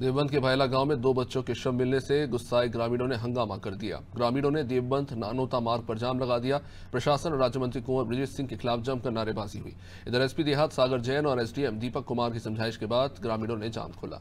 देवबंध के भायला गांव में दो बच्चों के शव मिलने से गुस्साए ग्रामीणों ने हंगामा कर दिया ग्रामीणों ने देवबंध नानोता मार्ग पर जाम लगा दिया प्रशासन और राज्य मंत्री कुंवर ब्रजेश सिंह के खिलाफ जमकर नारेबाजी हुई इधर एसपी देहात सागर जैन और एसडीएम दीपक कुमार की समझाइश के बाद ग्रामीणों ने जाम खोला